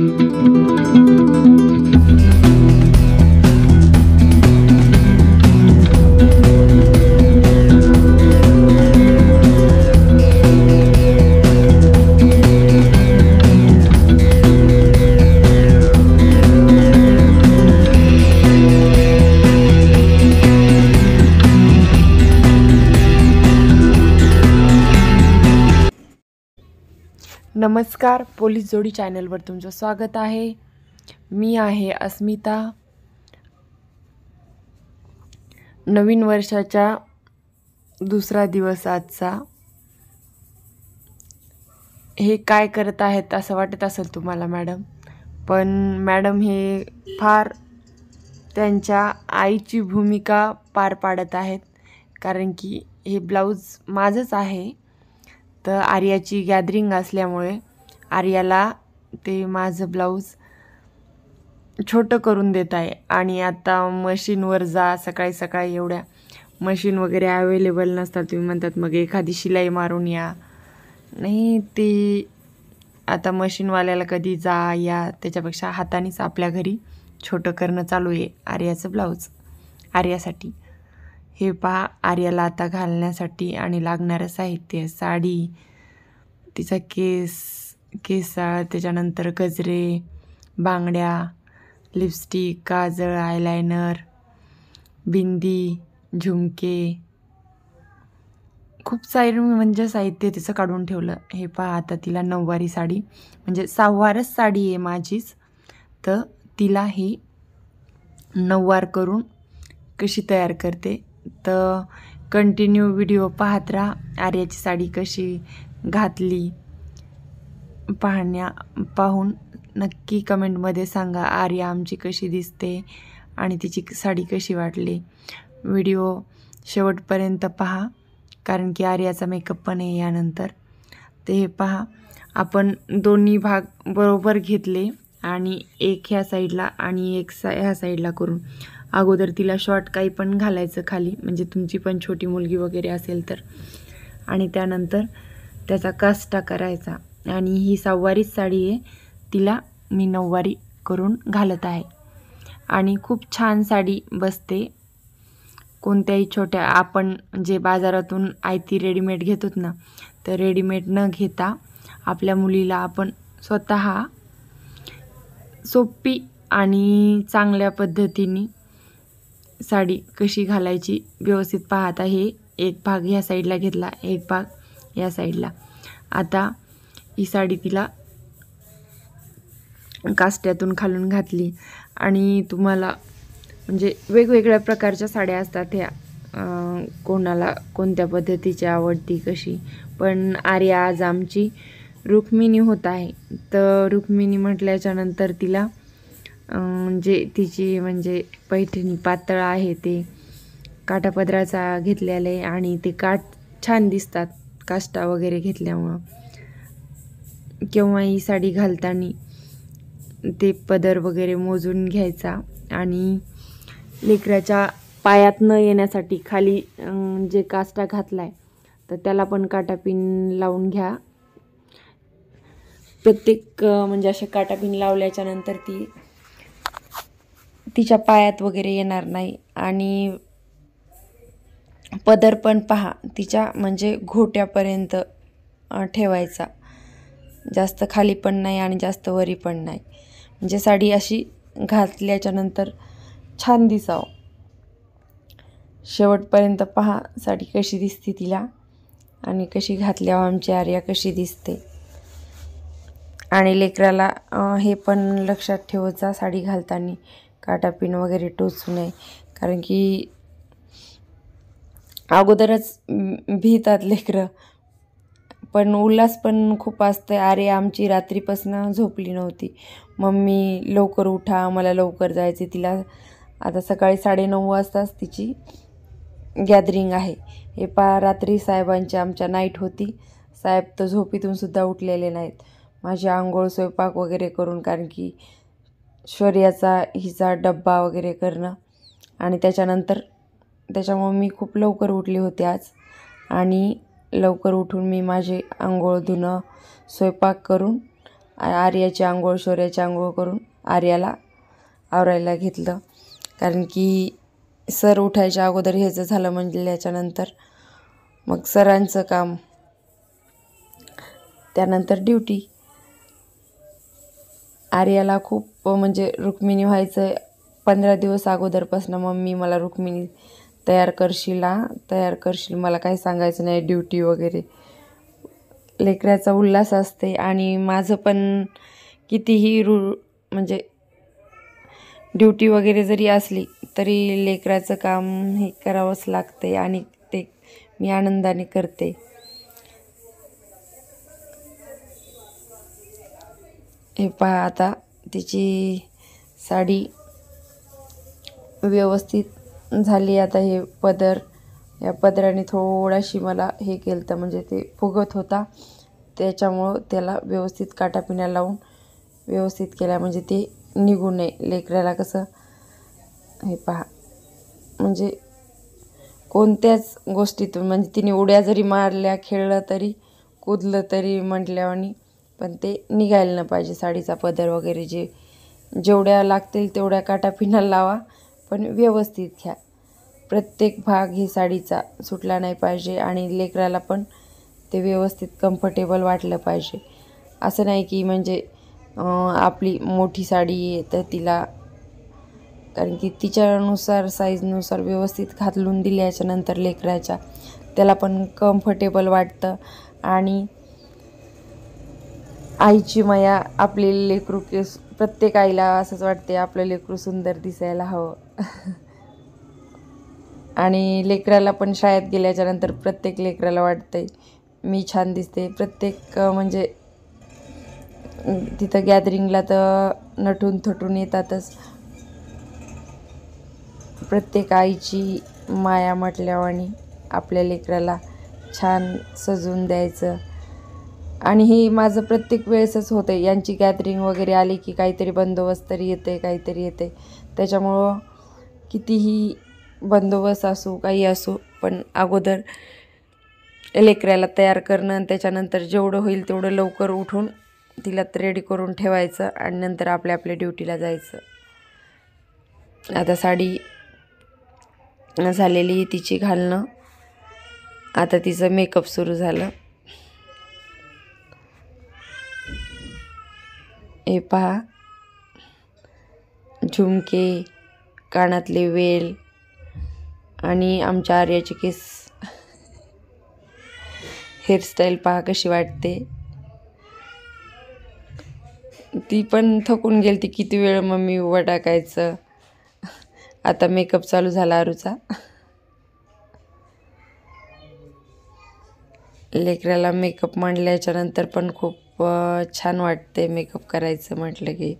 Thank you. नमस्कार police जोडी चॅनलवर तुमचं स्वागत आहे मी आहे अस्मिता नवीन वर्षाच्या दुसरा दिवस आजचा हे काय करत आहेत असं वाटत असेल तुम्हाला मॅडम पण मॅडम हे फार त्यांच्या आईची भूमिका पार पाडत आहेत कारण की हे ब्लाऊज माझंच आहे तर आर्याची गॅदरिंग असल्यामुळे आर्याला ते माझं ब्लाऊज छोटं करून देत आहे आणि आता मशीनवर जा सकाळी सकाळी एवढ्या मशीन वगैरे अवेलेबल नसतात तुम्ही म्हणतात मग एखादी शिलाई मारून या नाही ते आता मशीनवाल्याला कधी जा या त्याच्यापेक्षा हातानेच आपल्या घरी छोटं करणं चालू आहे आर्याचं ब्लाऊज आर्यासाठी हे पहा आर्याला आता घालण्यासाठी आणि लागणारं साहित्य साडी तिचा केस केसाळ त्याच्यानंतर गजरे बांगड्या लिपस्टिक काजळ आयलायनर बिंदी झुमके खूप सारे म्हणजे साहित्य तिचं काढून ठेवलं हे पहा आता तिला नऊवारी साडी म्हणजे सहावारच साडी आहे माझीच तर तिला ही नऊवार करून कशी तयार करते तर कंटिन्यू व्हिडिओ पाहत राहा आर्याची साडी कशी घातली पाहण्या पाहून नक्की कमेंटमध्ये सांगा आर्या आमची कशी दिसते आणि तिची साडी कशी वाटली व्हिडिओ शेवटपर्यंत पहा कारण की आर्याचा मेकअप पण आहे यानंतर ते हे पहा आपण दोन्ही भाग बरोबर घेतले आणि एक ह्या साईडला आणि एक सा ह्या साईडला करून अगोदर तिला शॉर्ट काही पण घालायचं खाली म्हणजे तुमची पण छोटी मुलगी वगैरे असेल तर आणि त्यानंतर त्याचा कास्टा करायचा आणि ही सव्वारीच साडी आहे तिला मी नऊवारी करून घालत आहे आणि खूप छान साडी बसते कोणत्याही छोट्या आपण जे बाजारातून आयती रेडीमेड घेतोत ना तर रेडीमेड न घेता आपल्या मुलीला आपण स्वत सोपी आणि चांगल्या पद्धतीने साडी कशी घालायची व्यवस्थित पाहता हे एक भाग ह्या साईडला घेतला एक भाग या साईडला आता ही साडी तिला कास्ट्यातून खालून घातली आणि तुम्हाला म्हणजे वेगवेगळ्या प्रकारच्या साड्या असतात ह्या कोणाला कोणत्या पद्धतीची आवडती कशी पण आर्या आज आमची रुक्मिणी होत आहे तर रुक्मिणी म्हटल्याच्यानंतर तिला म्हणजे तिची म्हणजे पैठणी पातळ आहे ते काटापदराचा घेतलेला आहे आणि ते काठ छान दिसतात काष्टा वगैरे घेतल्यामुळं केव्हा ही साडी घालताना ते पदर वगैरे मोजून घ्यायचा आणि लेकराच्या पायात न येण्यासाठी खाली जे काष्टा घातला आहे तर त्याला पण काटापिन लावून घ्या प्रत्येक म्हणजे असे काटापिन लावल्याच्यानंतर ती तिच्या पायात वगैरे येणार नाही आणि पदर पण पहा तिच्या म्हणजे घोट्यापर्यंत ठेवायचा जास्त खाली पण नाही आणि जास्त वरी पण नाही म्हणजे साडी अशी घातल्याच्यानंतर छान दिसावं शेवटपर्यंत पहा साडी कशी दिसते तिला आणि कशी घातल्यावर आमची आर्या कशी दिसते आणि लेकराला हे पण लक्षात ठेवत जा साडी घालताना काटापिन वगैरे टोचू नये कारण की अगोदरच भीतात लेकरं पण उल्हास पण खूप असतं अरे आमची रात्रीपासनं झोपली नव्हती मम्मी लवकर उठा मला लवकर जायचे तिला आता सकाळी साडेनऊ वाजताच तिची गॅदरिंग आहे हे पा रात्री साहेबांची आमच्या नाईट होती साहेब तर झोपीतून सुद्धा उठलेले नाहीत माझी आंघोळ स्वयंपाक वगैरे करून कारण की शौर्याचा हिचा डब्बा वगैरे करणं आणि त्याच्यानंतर त्याच्यामुळं मी खूप लवकर उठली होती आज आणि लवकर उठून मी माझे आंघोळ धुणं स्वयंपाक करून आर्याची आंघोळ शौर्याची आंघोळ करून आर्याला आवरायला घेतलं कारण की सर उठायच्या अगोदर ह्याचं झालं म्हणजे याच्यानंतर मग सरांचं काम त्यानंतर ड्युटी आर्याला खूप म्हणजे रुक्मिणी व्हायचं पंधरा दिवस अगोदरपासून मम्मी मला रुक्मिणी तयार करशील तयार करशील मला काही सांगायचं नाही ड्युटी वगैरे लेकराचा उल्हास असते आणि माझं पण कितीही रु म्हणजे ड्युटी वगैरे जरी असली तरी लेकराचं काम हे करावंच लागते आणि ते मी आनंदाने करते हे पहा आता तिची साडी व्यवस्थित झाली आता हे पदर या पदराने थोडाशी मला हे केलं तर म्हणजे ते फुगत होता त्याच्यामुळं त्याला व्यवस्थित काटापिण्या लावून व्यवस्थित केल्या म्हणजे ते निघू नये लेकराला कसं हे पहा म्हणजे कोणत्याच गोष्टीतून म्हणजे तिने उड्या जरी मारल्या खेळलं तरी कुदलं तरी आणि पण ते निघायला न पाहिजे साडीचा पदर वगैरे जे जेवढ्या लागतील तेवढ्या काटा लावा पण व्यवस्थित घ्या प्रत्येक भाग ही साडीचा सुटला नाही पाहिजे आणि लेकराला पण ते व्यवस्थित कम्फर्टेबल वाटलं पाहिजे असं नाही की म्हणजे आपली मोठी साडी आहे तर तिला कारण की तिच्यानुसार साईजनुसार व्यवस्थित घातलून दिल्याच्यानंतर लेकराच्या त्याला पण कम्फर्टेबल वाटतं आणि आईची माया आपले लेकरू केस प्रत्येक आईला असंच वाटते आपलं लेकरू सुंदर दिसायला हवं आणि लेकराला पण शाळेत गेल्याच्या नंतर प्रत्येक लेकराला वाटते मी छान दिसते प्रत्येक म्हणजे तिथं गॅदरिंगला तर नटून थटून येतातच प्रत्येक आईची माया म्हटल्यावाणी आपल्या लेकराला छान सजवून द्यायचं आणि ही माझं प्रत्येक वेळेसच होते यांची गॅदरिंग वगैरे आली की काहीतरी बंदोबस्त तरी येते काहीतरी येते त्याच्यामुळं कितीही बंदोबस्त असू काही असू पण अगोदर लेकऱ्याला तयार करणं आणि त्याच्यानंतर जेवढं होईल तेवढं लवकर उठून तिला रेडी करून ठेवायचं आणि नंतर आपल्या आपल्या ड्युटीला जायचं आता साडी झालेली तिची घालणं आता तिचं मेकअप सुरू झालं हे पहा झुमके कानातले वेल आणि आमच्या आर्याचे केस हेअरस्टाईल पहा कशी वाटते ती पण थकून गेली ती किती वेळ मम्मी उभं टाकायचं आता मेकअप चालू झाला आरूचा लेकराला मेकअप मांडल्याच्यानंतर पण खूप छान वाटते मेकअप करायचं म्हटलं की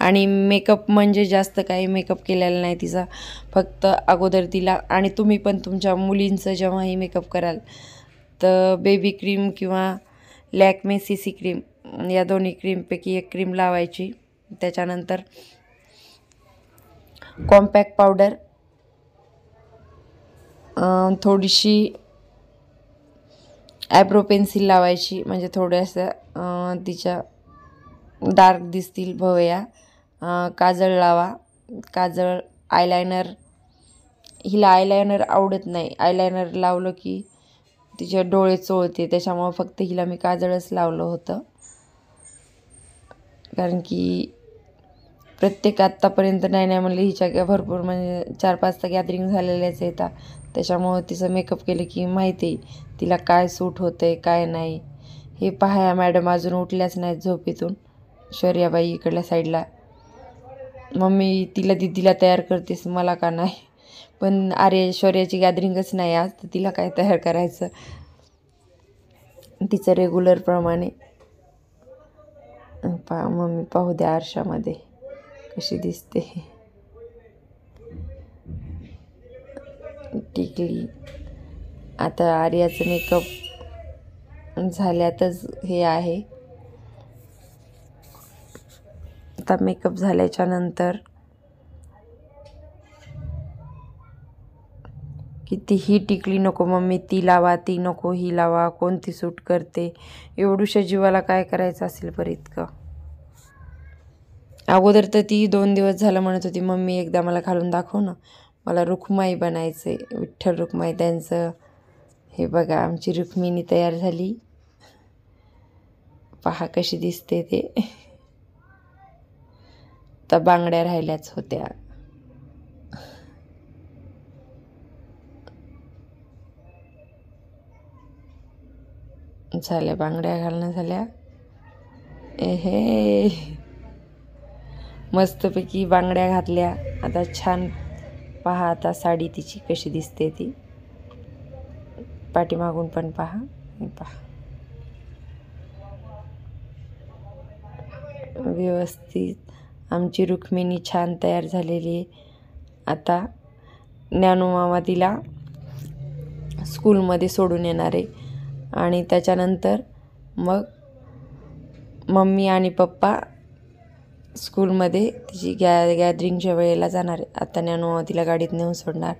आणि मेकअप म्हणजे जास्त काही मेकअप केलेला नाही तिचा फक्त अगोदर तिला आणि तुम्ही पण तुमच्या मुलींचं जेव्हाही मेकअप कराल तर बेबी क्रीम किंवा लॅकमे सी सी क्रीम या दोन्ही क्रीमपैकी एक क्रीम लावायची त्याच्यानंतर कॉम्पॅक्ट पावडर थोडीशी ॲब्रो पेन्सिल लावायची म्हणजे थोड्याशा तिच्या डार्क दिसतील भवया काजळ लावा काजळ आयलायनर हिला आयलायनर आवडत नाही आयलायनर लावलं की तिचे डोळे चोळते त्याच्यामुळं फक्त हिला मी काजळच लावलं होतं कारण की प्रत्येक आत्तापर्यंत नाही नाही म्हणलं हिच्या भरपूर म्हणजे चार पाच तर गॅदरिंग झालेल्याच आहेत त्याच्यामुळं तिचं मेकअप केलं की माहिती तिला काय सूट होतं आहे काय नाही हे पाहाया मॅडम अजून उठल्याच नाहीत झोपेतून शौर्याबाई इकडल्या साईडला मम्मी तिला दिदीला तयार करतेस मला का नाही पण आर्य शौर्याची गॅदरिंगच नाही आज तर तिला काय तयार करायचं तिचं रेग्युलरप्रमाणे पा मम्मी पाहू द्या आरशामध्ये कशी दिसते टिकली आता आर्याचं मेकअप झाल्यातच हे आहे आता मेकअप झाल्याच्या नंतर किती ही टिकली नको मम्मी ती लावा ती नको ही लावा कोणती सूट करते एवढूशा जीवाला काय करायचं असेल बरं इतकं अगोदर तर ती दोन दिवस झालं म्हणत होती मम्मी एकदा मला घालून दाखव ना मला रुखमाई बनायचं आहे विठ्ठल रुखमाई त्यांचं हे बघा आमची रुक्मिणी तयार झाली पहा कशी दिसते ते तर बांगड्या राहिल्याच होत्या झाल्या बांगड्या घालणं झाल्या ए हे मस्तपैकी बांगड्या घातल्या आता छान पहा आता साडी तिची कशी दिसते ती पाठीमागून पण पहा पहा व्यवस्थित आमची रुक्मिणी छान तयार झालेली आता मामा तिला स्कूलमध्ये सोडून येणार आहे आणि त्याच्यानंतर मग मम्मी आणि पप्पा स्कूलमध्ये तिची गॅ गॅदरिंगच्या वेळेला जाणार आता नॅनो तिला गाडीत नेऊन सोडणार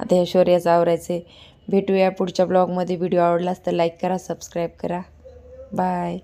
आता हे शौर्याचं आवरायचे भेटूया पुढच्या ब्लॉगमध्ये व्हिडिओ आवडला तर लाईक करा सबस्क्राईब करा बाय